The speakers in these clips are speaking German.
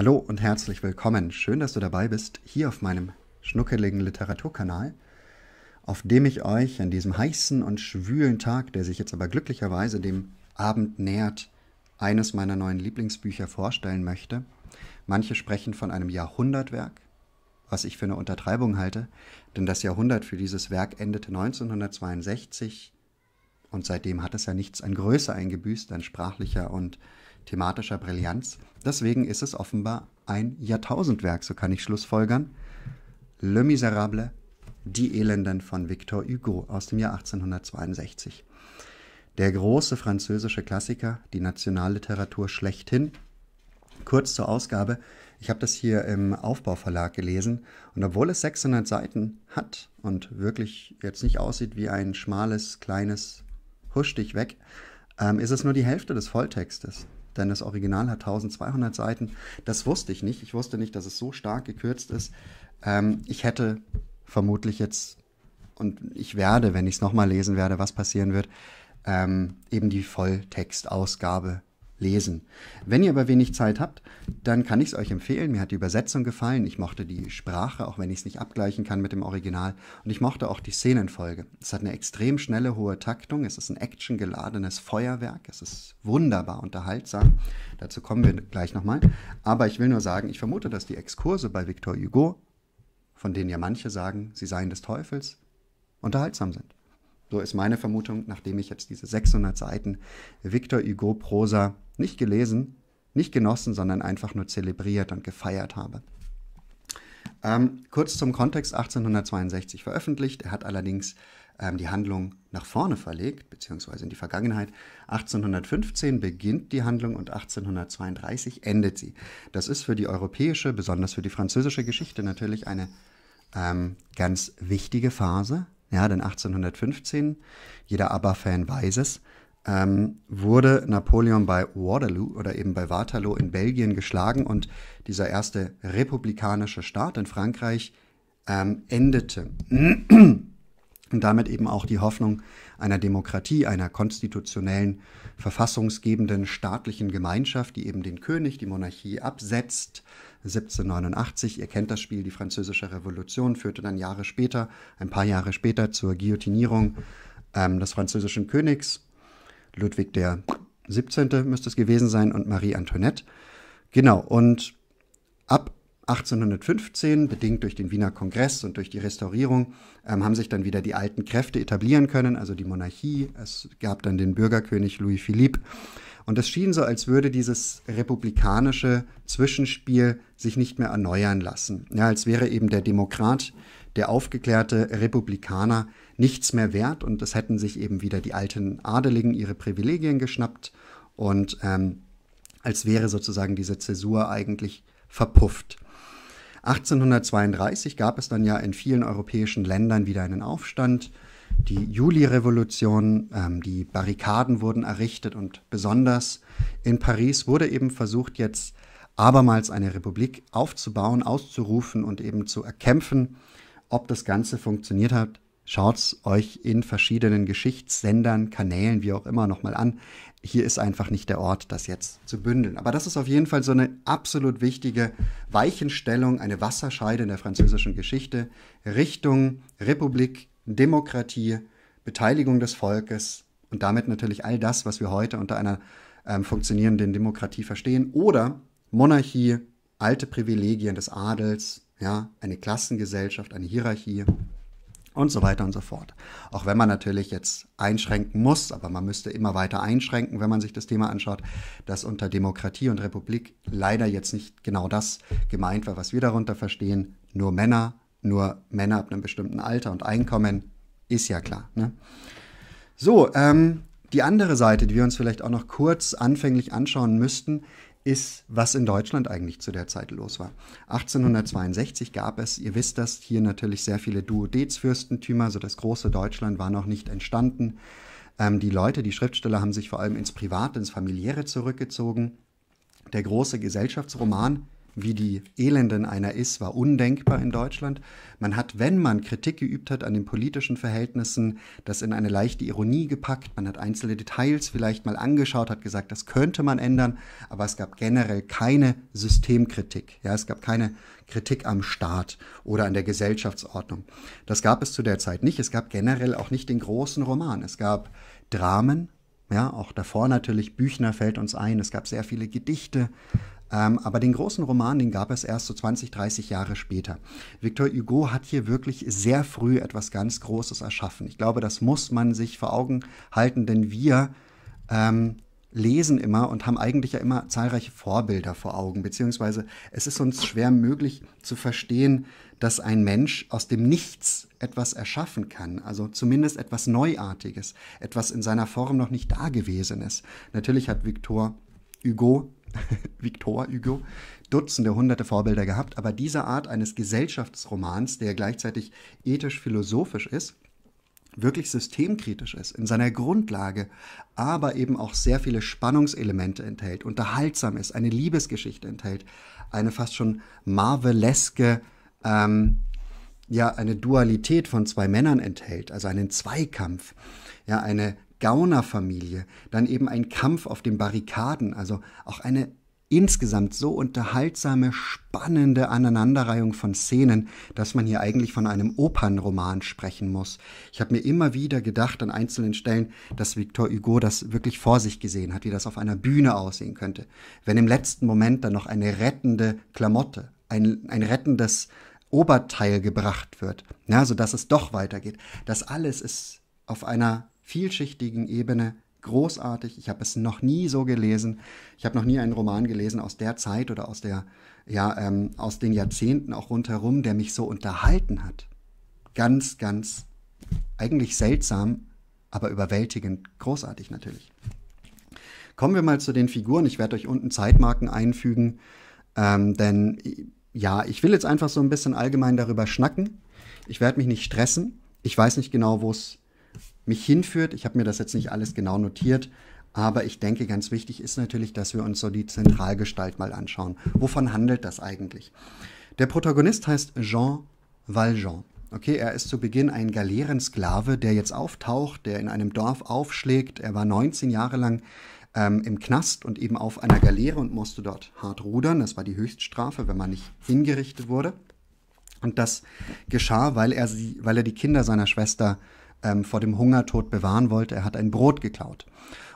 Hallo und herzlich willkommen. Schön, dass du dabei bist, hier auf meinem schnuckeligen Literaturkanal, auf dem ich euch an diesem heißen und schwülen Tag, der sich jetzt aber glücklicherweise dem Abend nähert, eines meiner neuen Lieblingsbücher vorstellen möchte. Manche sprechen von einem Jahrhundertwerk, was ich für eine Untertreibung halte, denn das Jahrhundert für dieses Werk endete 1962 und seitdem hat es ja nichts an Größe eingebüßt, an sprachlicher und thematischer Brillanz. Deswegen ist es offenbar ein Jahrtausendwerk, so kann ich schlussfolgern. Le Miserable, Die Elenden von Victor Hugo aus dem Jahr 1862. Der große französische Klassiker, die Nationalliteratur schlechthin. Kurz zur Ausgabe, ich habe das hier im Aufbauverlag gelesen und obwohl es 600 Seiten hat und wirklich jetzt nicht aussieht wie ein schmales, kleines Husch dich weg, ähm, ist es nur die Hälfte des Volltextes denn das Original hat 1200 Seiten. Das wusste ich nicht. Ich wusste nicht, dass es so stark gekürzt ist. Ähm, ich hätte vermutlich jetzt, und ich werde, wenn ich es nochmal lesen werde, was passieren wird, ähm, eben die Volltextausgabe lesen. Wenn ihr aber wenig Zeit habt, dann kann ich es euch empfehlen. Mir hat die Übersetzung gefallen. Ich mochte die Sprache, auch wenn ich es nicht abgleichen kann mit dem Original. Und ich mochte auch die Szenenfolge. Es hat eine extrem schnelle, hohe Taktung. Es ist ein actiongeladenes Feuerwerk. Es ist wunderbar unterhaltsam. Dazu kommen wir gleich nochmal. Aber ich will nur sagen, ich vermute, dass die Exkurse bei Victor Hugo, von denen ja manche sagen, sie seien des Teufels, unterhaltsam sind so ist meine Vermutung, nachdem ich jetzt diese 600 Seiten Victor Hugo Prosa nicht gelesen, nicht genossen, sondern einfach nur zelebriert und gefeiert habe. Ähm, kurz zum Kontext, 1862 veröffentlicht. Er hat allerdings ähm, die Handlung nach vorne verlegt, beziehungsweise in die Vergangenheit. 1815 beginnt die Handlung und 1832 endet sie. Das ist für die europäische, besonders für die französische Geschichte natürlich eine ähm, ganz wichtige Phase, ja, denn 1815, jeder ABBA-Fan weiß es, ähm, wurde Napoleon bei Waterloo oder eben bei Waterloo in Belgien geschlagen und dieser erste republikanische Staat in Frankreich ähm, endete und damit eben auch die Hoffnung einer Demokratie, einer konstitutionellen, verfassungsgebenden staatlichen Gemeinschaft, die eben den König, die Monarchie absetzt. 1789, ihr kennt das Spiel, die Französische Revolution führte dann Jahre später, ein paar Jahre später zur Guillotinierung ähm, des französischen Königs. Ludwig der 17. müsste es gewesen sein und Marie Antoinette. Genau, und ab 1815, bedingt durch den Wiener Kongress und durch die Restaurierung, ähm, haben sich dann wieder die alten Kräfte etablieren können, also die Monarchie. Es gab dann den Bürgerkönig Louis Philippe. Und es schien so, als würde dieses republikanische Zwischenspiel sich nicht mehr erneuern lassen. Ja, als wäre eben der Demokrat, der aufgeklärte Republikaner nichts mehr wert und es hätten sich eben wieder die alten Adeligen ihre Privilegien geschnappt und ähm, als wäre sozusagen diese Zäsur eigentlich verpufft. 1832 gab es dann ja in vielen europäischen Ländern wieder einen Aufstand, die Juli-Revolution, ähm, die Barrikaden wurden errichtet und besonders in Paris wurde eben versucht, jetzt abermals eine Republik aufzubauen, auszurufen und eben zu erkämpfen. Ob das Ganze funktioniert hat, Schaut es euch in verschiedenen Geschichtssendern, Kanälen, wie auch immer, nochmal an. Hier ist einfach nicht der Ort, das jetzt zu bündeln. Aber das ist auf jeden Fall so eine absolut wichtige Weichenstellung, eine Wasserscheide in der französischen Geschichte. Richtung Republik, Demokratie, Beteiligung des Volkes und damit natürlich all das, was wir heute unter einer ähm, funktionierenden Demokratie verstehen. Oder Monarchie, alte Privilegien des Adels, ja, eine Klassengesellschaft, eine Hierarchie und so weiter und so fort. Auch wenn man natürlich jetzt einschränken muss, aber man müsste immer weiter einschränken, wenn man sich das Thema anschaut, dass unter Demokratie und Republik leider jetzt nicht genau das gemeint war, was wir darunter verstehen. Nur Männer, nur Männer ab einem bestimmten Alter und Einkommen, ist ja klar. Ne? So, ähm, die andere Seite, die wir uns vielleicht auch noch kurz anfänglich anschauen müssten, ist, was in Deutschland eigentlich zu der Zeit los war. 1862 gab es, ihr wisst das, hier natürlich sehr viele Duodezfürstentümer, also das große Deutschland war noch nicht entstanden. Ähm, die Leute, die Schriftsteller haben sich vor allem ins Private, ins Familiäre zurückgezogen. Der große Gesellschaftsroman wie die Elenden einer ist, war undenkbar in Deutschland. Man hat, wenn man Kritik geübt hat an den politischen Verhältnissen, das in eine leichte Ironie gepackt. Man hat einzelne Details vielleicht mal angeschaut, hat gesagt, das könnte man ändern, aber es gab generell keine Systemkritik. Ja, es gab keine Kritik am Staat oder an der Gesellschaftsordnung. Das gab es zu der Zeit nicht. Es gab generell auch nicht den großen Roman. Es gab Dramen, ja, auch davor natürlich, Büchner fällt uns ein, es gab sehr viele Gedichte, ähm, aber den großen Roman, den gab es erst so 20, 30 Jahre später. Victor Hugo hat hier wirklich sehr früh etwas ganz Großes erschaffen. Ich glaube, das muss man sich vor Augen halten, denn wir ähm, lesen immer und haben eigentlich ja immer zahlreiche Vorbilder vor Augen, beziehungsweise es ist uns schwer möglich zu verstehen, dass ein Mensch aus dem Nichts etwas erschaffen kann, also zumindest etwas Neuartiges, etwas in seiner Form noch nicht ist. Natürlich hat Victor Hugo Victor Hugo, Dutzende, hunderte Vorbilder gehabt, aber diese Art eines Gesellschaftsromans, der gleichzeitig ethisch-philosophisch ist, wirklich systemkritisch ist in seiner Grundlage, aber eben auch sehr viele Spannungselemente enthält, unterhaltsam ist, eine Liebesgeschichte enthält, eine fast schon marveleske ähm, ja eine Dualität von zwei Männern enthält, also einen Zweikampf, ja eine Gaunerfamilie, dann eben ein Kampf auf den Barrikaden, also auch eine insgesamt so unterhaltsame, spannende Aneinanderreihung von Szenen, dass man hier eigentlich von einem Opernroman sprechen muss. Ich habe mir immer wieder gedacht an einzelnen Stellen, dass Victor Hugo das wirklich vor sich gesehen hat, wie das auf einer Bühne aussehen könnte. Wenn im letzten Moment dann noch eine rettende Klamotte, ein, ein rettendes Oberteil gebracht wird, ja, sodass es doch weitergeht. Das alles ist auf einer vielschichtigen Ebene großartig. Ich habe es noch nie so gelesen. Ich habe noch nie einen Roman gelesen aus der Zeit oder aus der, ja, ähm, aus den Jahrzehnten auch rundherum, der mich so unterhalten hat. Ganz, ganz eigentlich seltsam, aber überwältigend großartig natürlich. Kommen wir mal zu den Figuren. Ich werde euch unten Zeitmarken einfügen, ähm, denn ja, ich will jetzt einfach so ein bisschen allgemein darüber schnacken. Ich werde mich nicht stressen. Ich weiß nicht genau, wo es mich hinführt. Ich habe mir das jetzt nicht alles genau notiert, aber ich denke, ganz wichtig ist natürlich, dass wir uns so die Zentralgestalt mal anschauen. Wovon handelt das eigentlich? Der Protagonist heißt Jean Valjean. Okay, er ist zu Beginn ein Galeerensklave, der jetzt auftaucht, der in einem Dorf aufschlägt. Er war 19 Jahre lang ähm, im Knast und eben auf einer Galeere und musste dort hart rudern. Das war die Höchststrafe, wenn man nicht hingerichtet wurde. Und das geschah, weil er, sie, weil er die Kinder seiner Schwester äh, ähm, vor dem Hungertod bewahren wollte. Er hat ein Brot geklaut.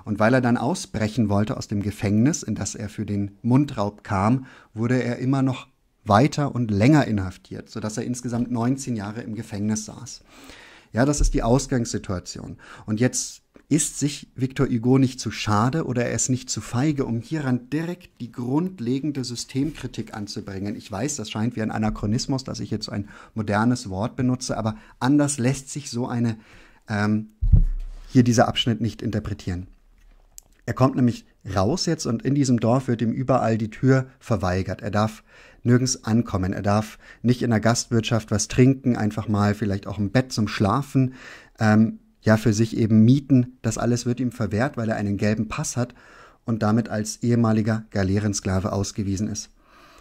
Und weil er dann ausbrechen wollte aus dem Gefängnis, in das er für den Mundraub kam, wurde er immer noch weiter und länger inhaftiert, sodass er insgesamt 19 Jahre im Gefängnis saß. Ja, das ist die Ausgangssituation. Und jetzt ist sich Victor Hugo nicht zu schade oder er ist nicht zu feige, um hieran direkt die grundlegende Systemkritik anzubringen. Ich weiß, das scheint wie ein Anachronismus, dass ich jetzt ein modernes Wort benutze, aber anders lässt sich so eine ähm, hier dieser Abschnitt nicht interpretieren. Er kommt nämlich raus jetzt und in diesem Dorf wird ihm überall die Tür verweigert. Er darf nirgends ankommen. Er darf nicht in der Gastwirtschaft was trinken, einfach mal vielleicht auch ein Bett zum Schlafen. Ähm, ja für sich eben mieten. Das alles wird ihm verwehrt, weil er einen gelben Pass hat und damit als ehemaliger Galeerensklave ausgewiesen ist.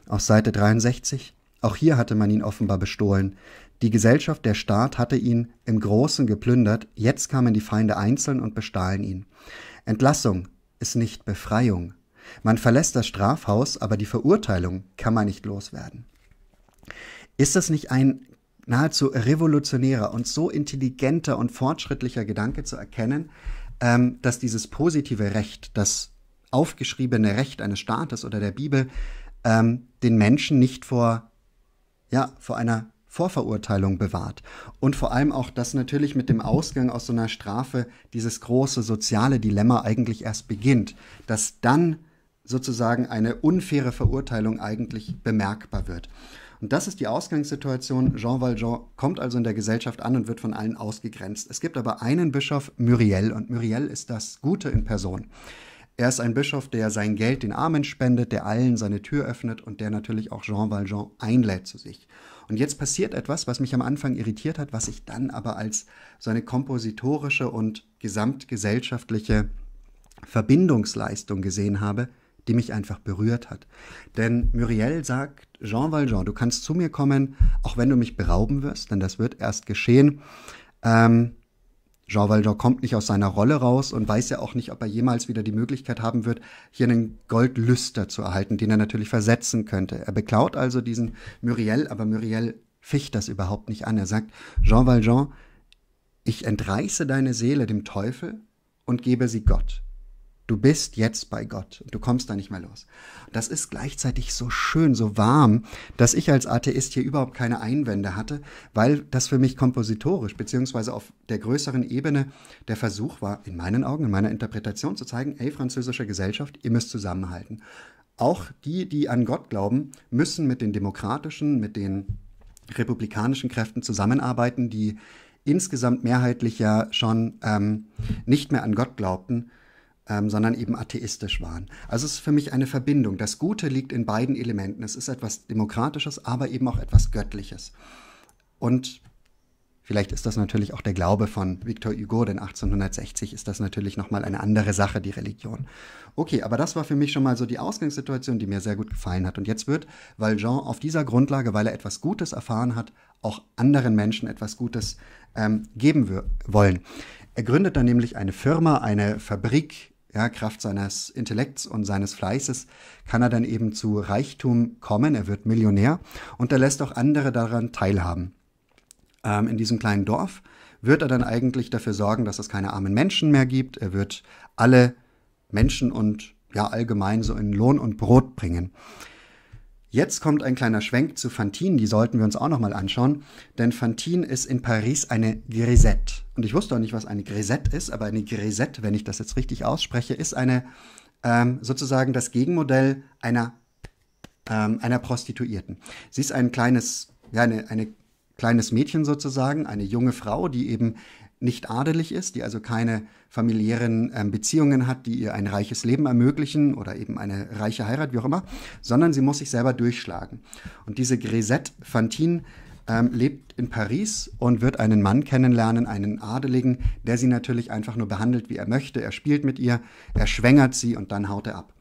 Auf Seite 63. Auch hier hatte man ihn offenbar bestohlen. Die Gesellschaft, der Staat hatte ihn im Großen geplündert, jetzt kamen die Feinde einzeln und bestahlen ihn. Entlassung ist nicht Befreiung. Man verlässt das Strafhaus, aber die Verurteilung kann man nicht loswerden. Ist das nicht ein nahezu revolutionärer und so intelligenter und fortschrittlicher Gedanke zu erkennen, ähm, dass dieses positive Recht, das aufgeschriebene Recht eines Staates oder der Bibel, ähm, den Menschen nicht vor, ja, vor einer Vorverurteilung bewahrt. Und vor allem auch, dass natürlich mit dem Ausgang aus so einer Strafe dieses große soziale Dilemma eigentlich erst beginnt, dass dann sozusagen eine unfaire Verurteilung eigentlich bemerkbar wird. Und das ist die Ausgangssituation. Jean Valjean kommt also in der Gesellschaft an und wird von allen ausgegrenzt. Es gibt aber einen Bischof, Muriel, und Muriel ist das Gute in Person. Er ist ein Bischof, der sein Geld den Armen spendet, der allen seine Tür öffnet und der natürlich auch Jean Valjean einlädt zu sich. Und jetzt passiert etwas, was mich am Anfang irritiert hat, was ich dann aber als so eine kompositorische und gesamtgesellschaftliche Verbindungsleistung gesehen habe, die mich einfach berührt hat. Denn Muriel sagt, Jean Valjean, du kannst zu mir kommen, auch wenn du mich berauben wirst, denn das wird erst geschehen. Ähm, Jean Valjean kommt nicht aus seiner Rolle raus und weiß ja auch nicht, ob er jemals wieder die Möglichkeit haben wird, hier einen Goldlüster zu erhalten, den er natürlich versetzen könnte. Er beklaut also diesen Muriel, aber Muriel ficht das überhaupt nicht an. Er sagt, Jean Valjean, ich entreiße deine Seele dem Teufel und gebe sie Gott. Du bist jetzt bei Gott. Du kommst da nicht mehr los. Das ist gleichzeitig so schön, so warm, dass ich als Atheist hier überhaupt keine Einwände hatte, weil das für mich kompositorisch beziehungsweise auf der größeren Ebene der Versuch war, in meinen Augen, in meiner Interpretation zu zeigen, ey, französische Gesellschaft, ihr müsst zusammenhalten. Auch die, die an Gott glauben, müssen mit den demokratischen, mit den republikanischen Kräften zusammenarbeiten, die insgesamt mehrheitlich ja schon ähm, nicht mehr an Gott glaubten ähm, sondern eben atheistisch waren. Also es ist für mich eine Verbindung. Das Gute liegt in beiden Elementen. Es ist etwas Demokratisches, aber eben auch etwas Göttliches. Und vielleicht ist das natürlich auch der Glaube von Victor Hugo, denn 1860 ist das natürlich nochmal eine andere Sache, die Religion. Okay, aber das war für mich schon mal so die Ausgangssituation, die mir sehr gut gefallen hat. Und jetzt wird Valjean auf dieser Grundlage, weil er etwas Gutes erfahren hat, auch anderen Menschen etwas Gutes ähm, geben wollen. Er gründet dann nämlich eine Firma, eine Fabrik, ja, Kraft seines Intellekts und seines Fleißes kann er dann eben zu Reichtum kommen, er wird Millionär und er lässt auch andere daran teilhaben. Ähm, in diesem kleinen Dorf wird er dann eigentlich dafür sorgen, dass es keine armen Menschen mehr gibt, er wird alle Menschen und ja allgemein so in Lohn und Brot bringen. Jetzt kommt ein kleiner Schwenk zu Fantine, die sollten wir uns auch nochmal anschauen, denn Fantine ist in Paris eine Grisette. Und ich wusste auch nicht, was eine Grisette ist, aber eine Grisette, wenn ich das jetzt richtig ausspreche, ist eine ähm, sozusagen das Gegenmodell einer, ähm, einer Prostituierten. Sie ist ein kleines, ja, eine, eine kleines Mädchen sozusagen, eine junge Frau, die eben nicht adelig ist, die also keine familiären äh, Beziehungen hat, die ihr ein reiches Leben ermöglichen oder eben eine reiche Heirat, wie auch immer, sondern sie muss sich selber durchschlagen. Und diese Grisette Fantine ähm, lebt in Paris und wird einen Mann kennenlernen, einen Adeligen, der sie natürlich einfach nur behandelt, wie er möchte. Er spielt mit ihr, er schwängert sie und dann haut er ab.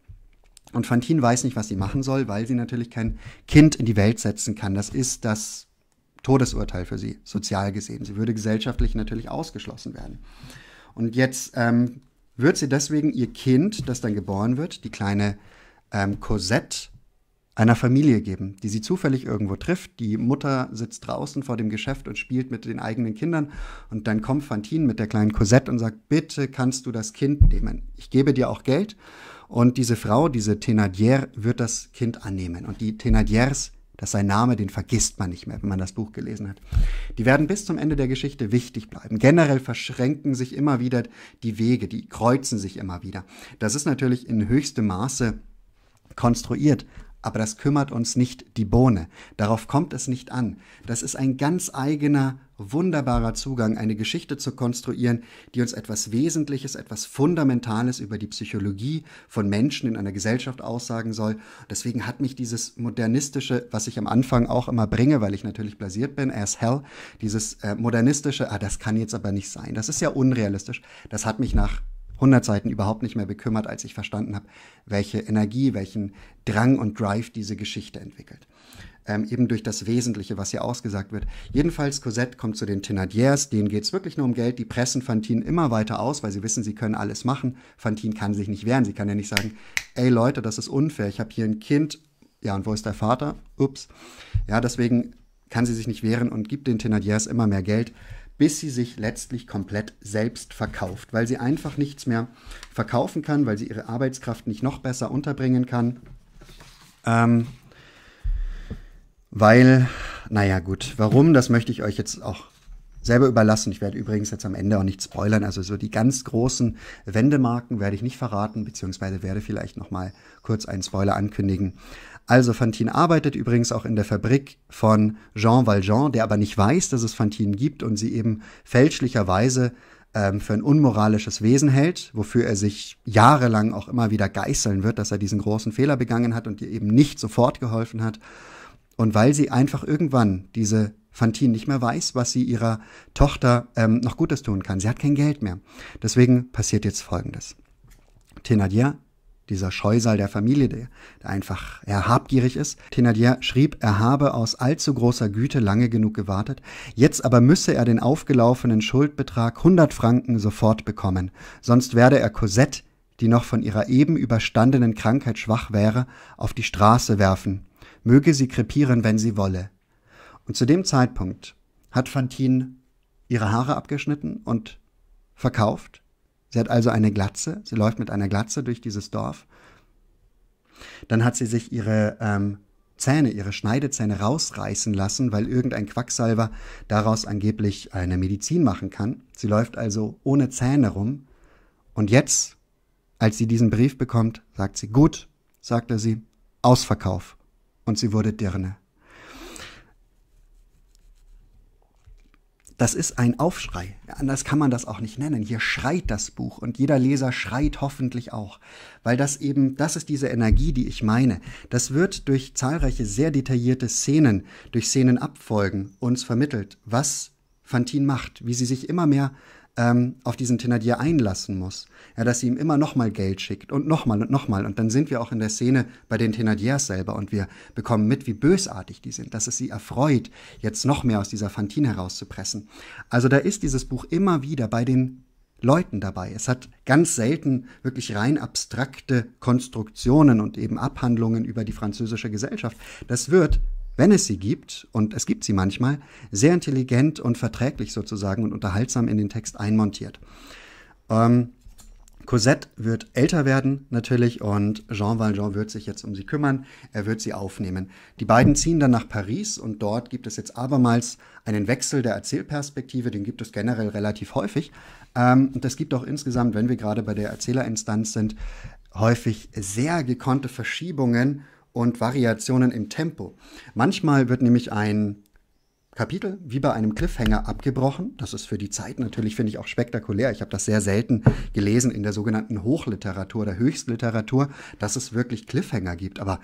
Und Fantine weiß nicht, was sie machen soll, weil sie natürlich kein Kind in die Welt setzen kann. Das ist das Todesurteil für sie, sozial gesehen. Sie würde gesellschaftlich natürlich ausgeschlossen werden. Und jetzt ähm, wird sie deswegen ihr Kind, das dann geboren wird, die kleine ähm, Cosette, einer Familie geben, die sie zufällig irgendwo trifft. Die Mutter sitzt draußen vor dem Geschäft und spielt mit den eigenen Kindern. Und dann kommt Fantine mit der kleinen Cosette und sagt, bitte kannst du das Kind nehmen. Ich gebe dir auch Geld. Und diese Frau, diese Thénardier, wird das Kind annehmen. Und die Thénardiers das ist Name, den vergisst man nicht mehr, wenn man das Buch gelesen hat. Die werden bis zum Ende der Geschichte wichtig bleiben. Generell verschränken sich immer wieder die Wege, die kreuzen sich immer wieder. Das ist natürlich in höchstem Maße konstruiert, aber das kümmert uns nicht die Bohne. Darauf kommt es nicht an. Das ist ein ganz eigener wunderbarer Zugang, eine Geschichte zu konstruieren, die uns etwas Wesentliches, etwas Fundamentales über die Psychologie von Menschen in einer Gesellschaft aussagen soll. Deswegen hat mich dieses modernistische, was ich am Anfang auch immer bringe, weil ich natürlich blasiert bin, as hell, dieses äh, modernistische, ah, das kann jetzt aber nicht sein, das ist ja unrealistisch, das hat mich nach 100 Seiten überhaupt nicht mehr bekümmert, als ich verstanden habe, welche Energie, welchen Drang und Drive diese Geschichte entwickelt ähm, eben durch das Wesentliche, was hier ausgesagt wird. Jedenfalls, Cosette kommt zu den Thénardiers, denen geht es wirklich nur um Geld, die pressen Fantine immer weiter aus, weil sie wissen, sie können alles machen. Fantine kann sich nicht wehren, sie kann ja nicht sagen, ey Leute, das ist unfair, ich habe hier ein Kind, ja, und wo ist der Vater? Ups. Ja, deswegen kann sie sich nicht wehren und gibt den Thénardiers immer mehr Geld bis sie sich letztlich komplett selbst verkauft, weil sie einfach nichts mehr verkaufen kann, weil sie ihre Arbeitskraft nicht noch besser unterbringen kann. Ähm, weil, naja gut, warum, das möchte ich euch jetzt auch selber überlassen. Ich werde übrigens jetzt am Ende auch nicht spoilern. Also so die ganz großen Wendemarken werde ich nicht verraten, beziehungsweise werde vielleicht nochmal kurz einen Spoiler ankündigen. Also Fantine arbeitet übrigens auch in der Fabrik von Jean Valjean, der aber nicht weiß, dass es Fantine gibt und sie eben fälschlicherweise ähm, für ein unmoralisches Wesen hält, wofür er sich jahrelang auch immer wieder geißeln wird, dass er diesen großen Fehler begangen hat und ihr eben nicht sofort geholfen hat. Und weil sie einfach irgendwann diese Fantine nicht mehr weiß, was sie ihrer Tochter ähm, noch Gutes tun kann. Sie hat kein Geld mehr. Deswegen passiert jetzt Folgendes. Thénardier, dieser Scheusal der Familie, der, der einfach er habgierig ist, Thénardier schrieb, er habe aus allzu großer Güte lange genug gewartet, jetzt aber müsse er den aufgelaufenen Schuldbetrag 100 Franken sofort bekommen, sonst werde er Cosette, die noch von ihrer eben überstandenen Krankheit schwach wäre, auf die Straße werfen möge sie krepieren, wenn sie wolle. Und zu dem Zeitpunkt hat Fantine ihre Haare abgeschnitten und verkauft. Sie hat also eine Glatze, sie läuft mit einer Glatze durch dieses Dorf. Dann hat sie sich ihre ähm, Zähne, ihre Schneidezähne rausreißen lassen, weil irgendein Quacksalber daraus angeblich eine Medizin machen kann. Sie läuft also ohne Zähne rum. Und jetzt, als sie diesen Brief bekommt, sagt sie, gut, sagte sie, Ausverkauf und sie wurde Dirne. Das ist ein Aufschrei. Anders kann man das auch nicht nennen. Hier schreit das Buch und jeder Leser schreit hoffentlich auch, weil das eben, das ist diese Energie, die ich meine. Das wird durch zahlreiche sehr detaillierte Szenen, durch Szenenabfolgen uns vermittelt, was Fantine macht, wie sie sich immer mehr ähm, auf diesen Thénardier einlassen muss. Ja, dass sie ihm immer nochmal Geld schickt und nochmal und nochmal. Und dann sind wir auch in der Szene bei den Thénardiers selber und wir bekommen mit, wie bösartig die sind, dass es sie erfreut, jetzt noch mehr aus dieser Fantine herauszupressen. Also da ist dieses Buch immer wieder bei den Leuten dabei. Es hat ganz selten wirklich rein abstrakte Konstruktionen und eben Abhandlungen über die französische Gesellschaft. Das wird wenn es sie gibt, und es gibt sie manchmal, sehr intelligent und verträglich sozusagen und unterhaltsam in den Text einmontiert. Ähm, Cosette wird älter werden natürlich und Jean Valjean wird sich jetzt um sie kümmern, er wird sie aufnehmen. Die beiden ziehen dann nach Paris und dort gibt es jetzt abermals einen Wechsel der Erzählperspektive, den gibt es generell relativ häufig. Ähm, und das gibt auch insgesamt, wenn wir gerade bei der Erzählerinstanz sind, häufig sehr gekonnte Verschiebungen und Variationen im Tempo. Manchmal wird nämlich ein Kapitel wie bei einem Cliffhanger abgebrochen. Das ist für die Zeit natürlich, finde ich, auch spektakulär. Ich habe das sehr selten gelesen in der sogenannten Hochliteratur oder Höchstliteratur, dass es wirklich Cliffhanger gibt. Aber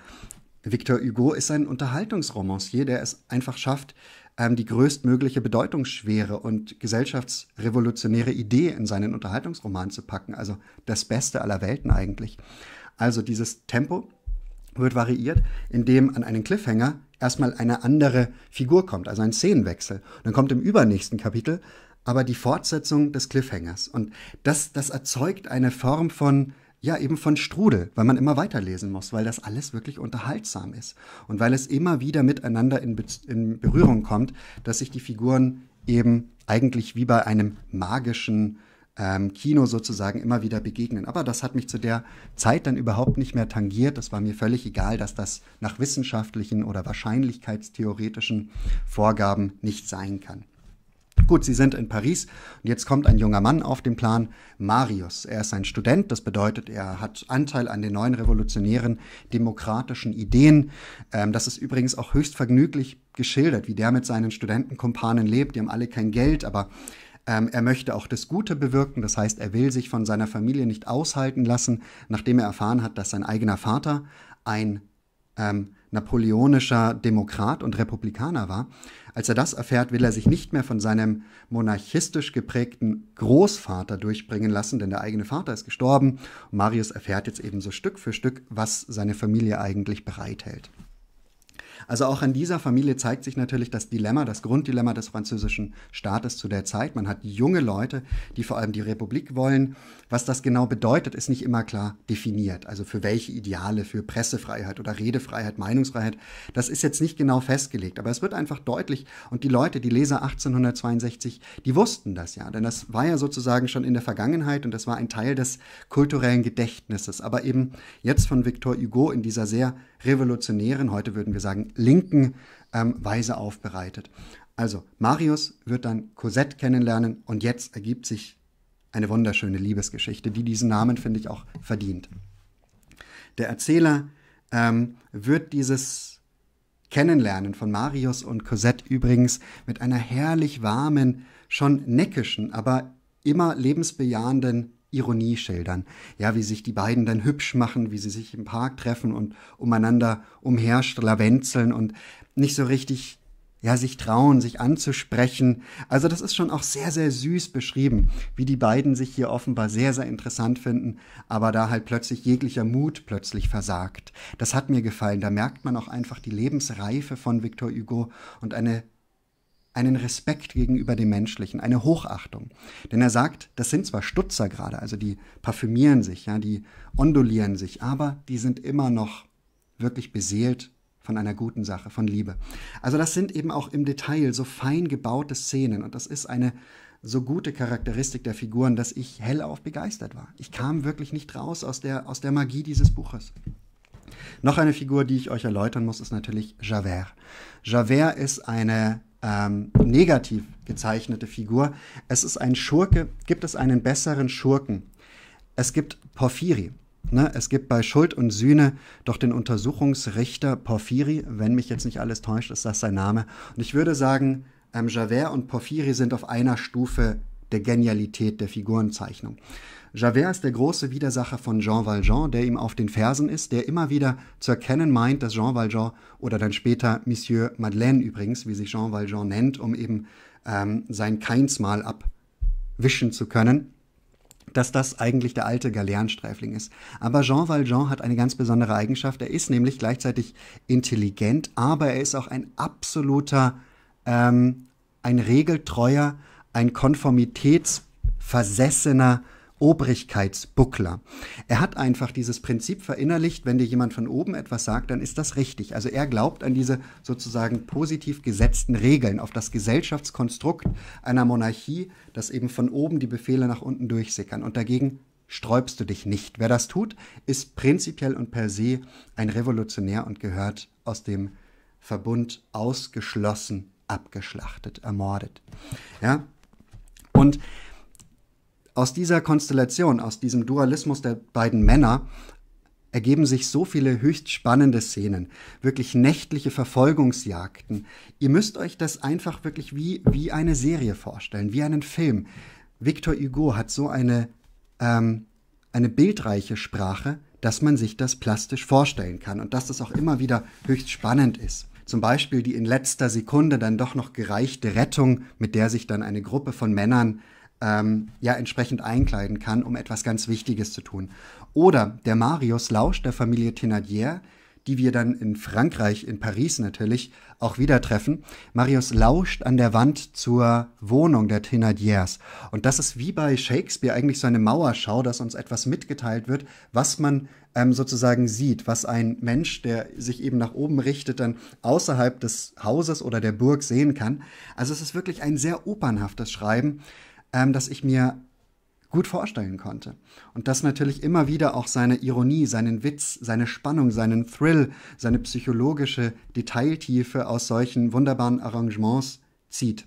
Victor Hugo ist ein Unterhaltungsromancier, der es einfach schafft, ähm, die größtmögliche bedeutungsschwere und gesellschaftsrevolutionäre Idee in seinen Unterhaltungsroman zu packen. Also das Beste aller Welten eigentlich. Also dieses Tempo, wird variiert, indem an einen Cliffhanger erstmal eine andere Figur kommt, also ein Szenenwechsel. Und dann kommt im übernächsten Kapitel aber die Fortsetzung des Cliffhangers. Und das, das erzeugt eine Form von, ja, eben von Strudel, weil man immer weiterlesen muss, weil das alles wirklich unterhaltsam ist. Und weil es immer wieder miteinander in, Be in Berührung kommt, dass sich die Figuren eben eigentlich wie bei einem magischen ähm, Kino sozusagen immer wieder begegnen. Aber das hat mich zu der Zeit dann überhaupt nicht mehr tangiert. Das war mir völlig egal, dass das nach wissenschaftlichen oder wahrscheinlichkeitstheoretischen Vorgaben nicht sein kann. Gut, sie sind in Paris und jetzt kommt ein junger Mann auf den Plan, Marius. Er ist ein Student, das bedeutet, er hat Anteil an den neuen revolutionären demokratischen Ideen. Ähm, das ist übrigens auch höchst vergnüglich geschildert, wie der mit seinen Studentenkumpanen lebt. Die haben alle kein Geld, aber ähm, er möchte auch das Gute bewirken, das heißt, er will sich von seiner Familie nicht aushalten lassen, nachdem er erfahren hat, dass sein eigener Vater ein ähm, napoleonischer Demokrat und Republikaner war. Als er das erfährt, will er sich nicht mehr von seinem monarchistisch geprägten Großvater durchbringen lassen, denn der eigene Vater ist gestorben. Und Marius erfährt jetzt eben so Stück für Stück, was seine Familie eigentlich bereithält. Also auch an dieser Familie zeigt sich natürlich das Dilemma, das Grunddilemma des französischen Staates zu der Zeit. Man hat junge Leute, die vor allem die Republik wollen. Was das genau bedeutet, ist nicht immer klar definiert. Also für welche Ideale, für Pressefreiheit oder Redefreiheit, Meinungsfreiheit, das ist jetzt nicht genau festgelegt. Aber es wird einfach deutlich und die Leute, die Leser 1862, die wussten das ja. Denn das war ja sozusagen schon in der Vergangenheit und das war ein Teil des kulturellen Gedächtnisses. Aber eben jetzt von Victor Hugo in dieser sehr revolutionären, heute würden wir sagen linken ähm, Weise aufbereitet. Also Marius wird dann Cosette kennenlernen und jetzt ergibt sich eine wunderschöne Liebesgeschichte, die diesen Namen, finde ich, auch verdient. Der Erzähler ähm, wird dieses Kennenlernen von Marius und Cosette übrigens mit einer herrlich warmen, schon neckischen, aber immer lebensbejahenden Ironie schildern. Ja, wie sich die beiden dann hübsch machen, wie sie sich im Park treffen und umeinander umherschlawenzeln und nicht so richtig ja, sich trauen, sich anzusprechen. Also das ist schon auch sehr, sehr süß beschrieben, wie die beiden sich hier offenbar sehr, sehr interessant finden, aber da halt plötzlich jeglicher Mut plötzlich versagt. Das hat mir gefallen. Da merkt man auch einfach die Lebensreife von Victor Hugo und eine einen Respekt gegenüber dem Menschlichen, eine Hochachtung. Denn er sagt, das sind zwar Stutzer gerade, also die parfümieren sich, ja, die ondulieren sich, aber die sind immer noch wirklich beseelt von einer guten Sache, von Liebe. Also das sind eben auch im Detail so fein gebaute Szenen und das ist eine so gute Charakteristik der Figuren, dass ich hellauf begeistert war. Ich kam wirklich nicht raus aus der, aus der Magie dieses Buches. Noch eine Figur, die ich euch erläutern muss, ist natürlich Javert. Javert ist eine ähm, negativ gezeichnete Figur. Es ist ein Schurke. Gibt es einen besseren Schurken? Es gibt Porphyri. Ne? Es gibt bei Schuld und Sühne doch den Untersuchungsrichter Porphyri. Wenn mich jetzt nicht alles täuscht, ist das sein Name. Und ich würde sagen, ähm, Javert und Porphyri sind auf einer Stufe der Genialität der Figurenzeichnung. Javert ist der große Widersacher von Jean Valjean, der ihm auf den Fersen ist, der immer wieder zu erkennen meint, dass Jean Valjean oder dann später Monsieur Madeleine übrigens, wie sich Jean Valjean nennt, um eben ähm, sein Keinsmal abwischen zu können, dass das eigentlich der alte Galernsträfling ist. Aber Jean Valjean hat eine ganz besondere Eigenschaft. Er ist nämlich gleichzeitig intelligent, aber er ist auch ein absoluter, ähm, ein regeltreuer, ein konformitätsversessener Obrigkeitsbuckler. Er hat einfach dieses Prinzip verinnerlicht, wenn dir jemand von oben etwas sagt, dann ist das richtig. Also er glaubt an diese sozusagen positiv gesetzten Regeln, auf das Gesellschaftskonstrukt einer Monarchie, dass eben von oben die Befehle nach unten durchsickern. Und dagegen sträubst du dich nicht. Wer das tut, ist prinzipiell und per se ein Revolutionär und gehört aus dem Verbund ausgeschlossen, abgeschlachtet, ermordet. Ja, und aus dieser Konstellation, aus diesem Dualismus der beiden Männer, ergeben sich so viele höchst spannende Szenen, wirklich nächtliche Verfolgungsjagden. Ihr müsst euch das einfach wirklich wie, wie eine Serie vorstellen, wie einen Film. Victor Hugo hat so eine, ähm, eine bildreiche Sprache, dass man sich das plastisch vorstellen kann und dass das auch immer wieder höchst spannend ist. Zum Beispiel die in letzter Sekunde dann doch noch gereichte Rettung, mit der sich dann eine Gruppe von Männern ähm, ja entsprechend einkleiden kann, um etwas ganz Wichtiges zu tun. Oder der Marius lauscht der Familie Thénardier, die wir dann in Frankreich, in Paris natürlich, auch wieder treffen. Marius lauscht an der Wand zur Wohnung der Thénardiers. Und das ist wie bei Shakespeare eigentlich so eine Mauerschau, dass uns etwas mitgeteilt wird, was man ähm, sozusagen sieht, was ein Mensch, der sich eben nach oben richtet, dann außerhalb des Hauses oder der Burg sehen kann. Also es ist wirklich ein sehr opernhaftes Schreiben, ähm, das ich mir gut vorstellen konnte. Und das natürlich immer wieder auch seine Ironie, seinen Witz, seine Spannung, seinen Thrill, seine psychologische Detailtiefe aus solchen wunderbaren Arrangements zieht.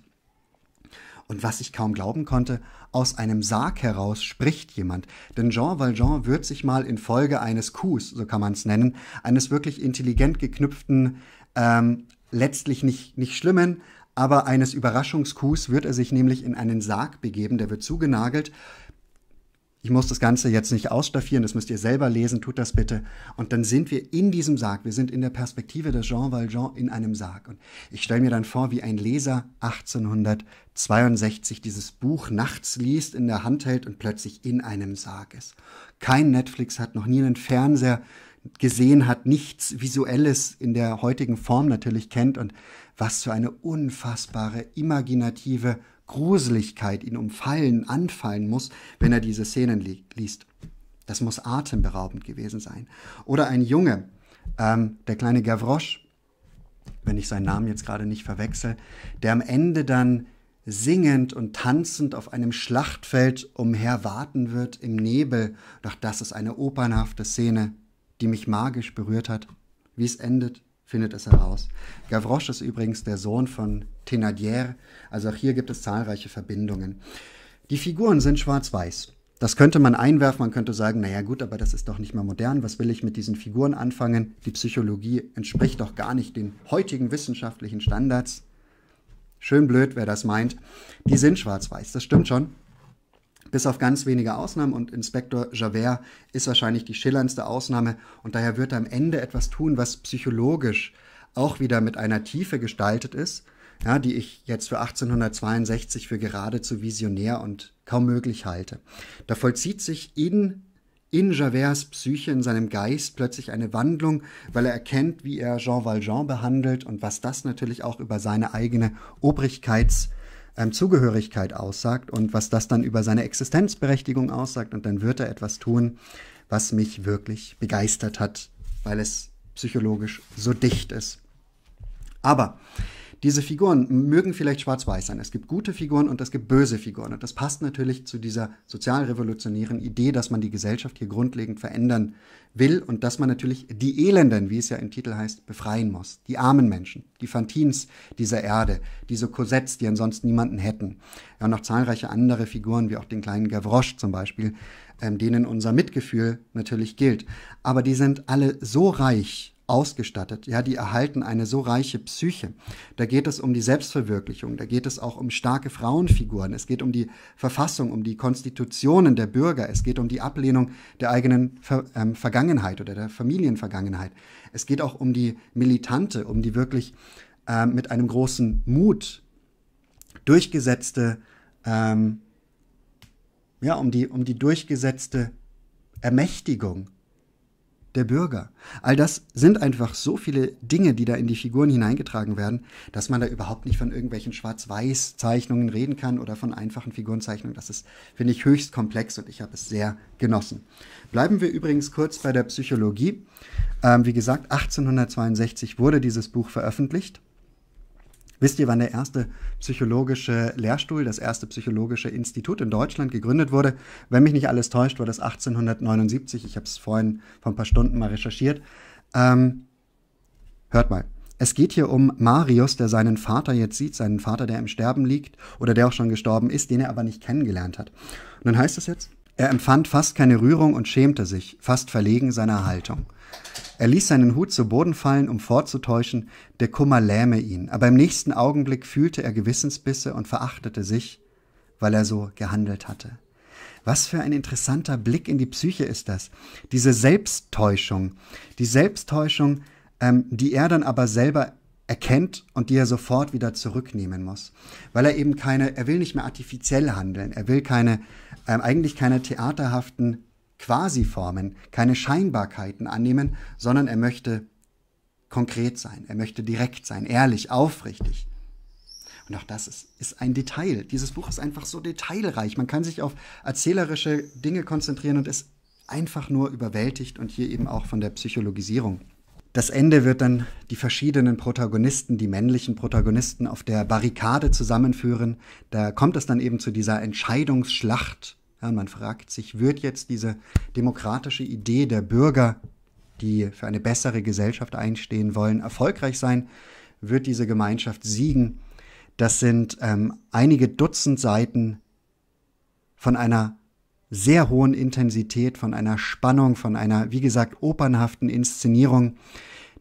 Und was ich kaum glauben konnte, aus einem Sarg heraus spricht jemand. Denn Jean Valjean wird sich mal infolge eines Coups, so kann man es nennen, eines wirklich intelligent geknüpften, ähm, letztlich nicht, nicht schlimmen, aber eines Überraschungskuhs wird er sich nämlich in einen Sarg begeben, der wird zugenagelt, ich muss das Ganze jetzt nicht ausstaffieren, das müsst ihr selber lesen, tut das bitte. Und dann sind wir in diesem Sarg, wir sind in der Perspektive des Jean Valjean in einem Sarg. Und ich stelle mir dann vor, wie ein Leser 1862 dieses Buch nachts liest, in der Hand hält und plötzlich in einem Sarg ist. Kein Netflix hat noch nie einen Fernseher gesehen hat, nichts Visuelles in der heutigen Form natürlich kennt und was für eine unfassbare imaginative Gruseligkeit ihn umfallen, anfallen muss, wenn er diese Szenen li liest. Das muss atemberaubend gewesen sein. Oder ein Junge, ähm, der kleine Gavroche, wenn ich seinen Namen jetzt gerade nicht verwechsel, der am Ende dann singend und tanzend auf einem Schlachtfeld umherwarten wird im Nebel. Doch das ist eine opernhafte Szene, die mich magisch berührt hat. Wie es endet, findet es heraus. Gavroche ist übrigens der Sohn von Thénardier, also auch hier gibt es zahlreiche Verbindungen. Die Figuren sind schwarz-weiß. Das könnte man einwerfen, man könnte sagen, naja gut, aber das ist doch nicht mehr modern, was will ich mit diesen Figuren anfangen? Die Psychologie entspricht doch gar nicht den heutigen wissenschaftlichen Standards. Schön blöd, wer das meint. Die sind schwarz-weiß, das stimmt schon. Bis auf ganz wenige Ausnahmen und Inspektor Javert ist wahrscheinlich die schillerndste Ausnahme und daher wird er am Ende etwas tun, was psychologisch auch wieder mit einer Tiefe gestaltet ist, ja, die ich jetzt für 1862 für geradezu visionär und kaum möglich halte. Da vollzieht sich in, in Javerts Psyche, in seinem Geist plötzlich eine Wandlung, weil er erkennt, wie er Jean Valjean behandelt und was das natürlich auch über seine eigene Obrigkeits- ähm, Zugehörigkeit aussagt und was das dann über seine Existenzberechtigung aussagt. Und dann wird er etwas tun, was mich wirklich begeistert hat, weil es psychologisch so dicht ist. Aber diese Figuren mögen vielleicht schwarz-weiß sein. Es gibt gute Figuren und es gibt böse Figuren. Und das passt natürlich zu dieser sozialrevolutionären Idee, dass man die Gesellschaft hier grundlegend verändern will und dass man natürlich die Elenden, wie es ja im Titel heißt, befreien muss. Die armen Menschen, die Fantins dieser Erde, diese Cosettes, die ansonsten niemanden hätten. Ja, und noch zahlreiche andere Figuren, wie auch den kleinen Gavroche zum Beispiel, ähm, denen unser Mitgefühl natürlich gilt. Aber die sind alle so reich ausgestattet. Ja, die erhalten eine so reiche Psyche. Da geht es um die Selbstverwirklichung, da geht es auch um starke Frauenfiguren, es geht um die Verfassung, um die Konstitutionen der Bürger, es geht um die Ablehnung der eigenen Ver ähm, Vergangenheit oder der Familienvergangenheit. Es geht auch um die militante, um die wirklich äh, mit einem großen Mut durchgesetzte ähm, ja, um die, um die durchgesetzte Ermächtigung der Bürger. All das sind einfach so viele Dinge, die da in die Figuren hineingetragen werden, dass man da überhaupt nicht von irgendwelchen Schwarz-Weiß-Zeichnungen reden kann oder von einfachen Figurenzeichnungen. Das ist, finde ich, höchst komplex und ich habe es sehr genossen. Bleiben wir übrigens kurz bei der Psychologie. Ähm, wie gesagt, 1862 wurde dieses Buch veröffentlicht. Wisst ihr, wann der erste psychologische Lehrstuhl, das erste psychologische Institut in Deutschland gegründet wurde? Wenn mich nicht alles täuscht, war das 1879. Ich habe es vorhin vor ein paar Stunden mal recherchiert. Ähm, hört mal. Es geht hier um Marius, der seinen Vater jetzt sieht, seinen Vater, der im Sterben liegt oder der auch schon gestorben ist, den er aber nicht kennengelernt hat. Und dann heißt es jetzt, er empfand fast keine Rührung und schämte sich, fast verlegen seiner Haltung. Er ließ seinen Hut zu Boden fallen, um vorzutäuschen, der Kummer lähme ihn, aber im nächsten Augenblick fühlte er Gewissensbisse und verachtete sich, weil er so gehandelt hatte. Was für ein interessanter Blick in die Psyche ist das. Diese Selbsttäuschung, die Selbsttäuschung, ähm, die er dann aber selber erkennt und die er sofort wieder zurücknehmen muss, weil er eben keine, er will nicht mehr artifiziell handeln, er will keine, ähm, eigentlich keine theaterhaften Quasi-Formen, keine Scheinbarkeiten annehmen, sondern er möchte konkret sein, er möchte direkt sein, ehrlich, aufrichtig. Und auch das ist, ist, ein Detail. Dieses Buch ist einfach so detailreich. Man kann sich auf erzählerische Dinge konzentrieren und ist einfach nur überwältigt und hier eben auch von der Psychologisierung. Das Ende wird dann die verschiedenen Protagonisten, die männlichen Protagonisten auf der Barrikade zusammenführen. Da kommt es dann eben zu dieser Entscheidungsschlacht ja, man fragt sich, wird jetzt diese demokratische Idee der Bürger, die für eine bessere Gesellschaft einstehen wollen, erfolgreich sein? Wird diese Gemeinschaft siegen? Das sind ähm, einige Dutzend Seiten von einer sehr hohen Intensität, von einer Spannung, von einer, wie gesagt, opernhaften Inszenierung.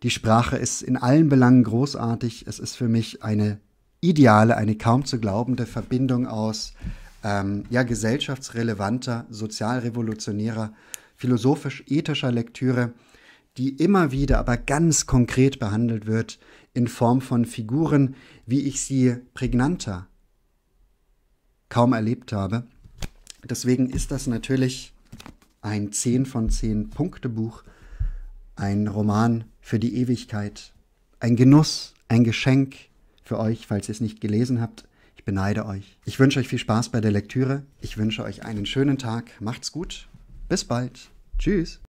Die Sprache ist in allen Belangen großartig. Es ist für mich eine ideale, eine kaum zu glaubende Verbindung aus ähm, ja, gesellschaftsrelevanter, sozialrevolutionärer, philosophisch-ethischer Lektüre, die immer wieder, aber ganz konkret behandelt wird in Form von Figuren, wie ich sie prägnanter kaum erlebt habe. Deswegen ist das natürlich ein 10 von 10 Punkte Buch, ein Roman für die Ewigkeit, ein Genuss, ein Geschenk für euch, falls ihr es nicht gelesen habt. Ich beneide euch. Ich wünsche euch viel Spaß bei der Lektüre. Ich wünsche euch einen schönen Tag. Macht's gut. Bis bald. Tschüss.